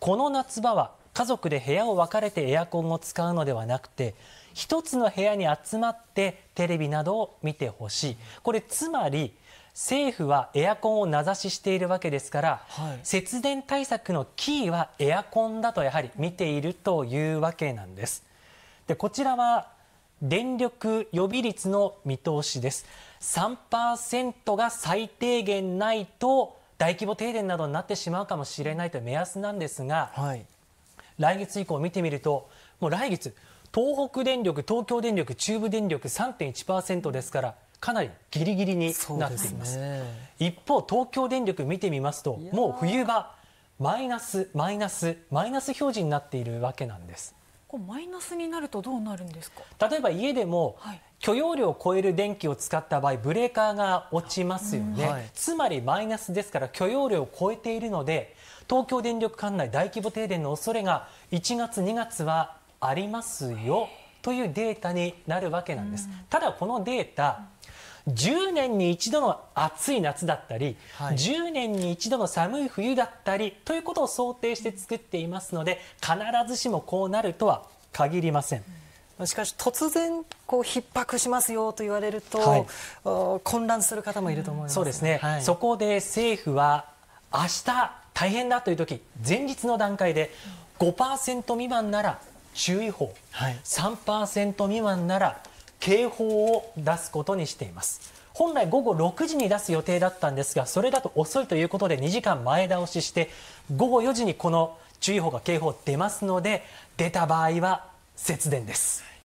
この夏場は家族で部屋を分かれてエアコンを使うのではなくて1つの部屋に集まってテレビなどを見てほしいこれつまり政府はエアコンを名指ししているわけですから、はい、節電対策のキーはエアコンだとやはり見ているというわけなんです。でこちらは電力予備率の見通しです3%が最低限ないと大規模停電などになってしまうかもしれないという目安なんですが、はい、来月以降見てみると、もう来月、東北電力、東京電力、中部電力3.1%ですから、かなりギリギリになっています。すね、一方、東京電力見てみますと、もう冬場、マイナス、マイナス、マイナス表示になっているわけなんです。こうマイナスになるとどうなるんですか例えば家でも、はい許容量を超える電気を使った場合ブレーカーが落ちますよね、うんはい、つまりマイナスですから許容量を超えているので東京電力管内大規模停電の恐れが1月2月はありますよというデータになるわけなんです、うん、ただこのデータ、うん10年に一度の暑い夏だったり、はい、10年に一度の寒い冬だったりということを想定して作っていますので必ずしもこうなるとは限りません。しかし突然こう逼迫しますよと言われると、はい、混乱する方もいると思います。そうですね。はい、そこで政府は明日大変だという時、前日の段階で5%未満なら注意報、はい、3%未満なら警報を出すことにしています本来午後6時に出す予定だったんですがそれだと遅いということで2時間前倒しして午後4時にこの注意報が警報出ますので出た場合は節電です。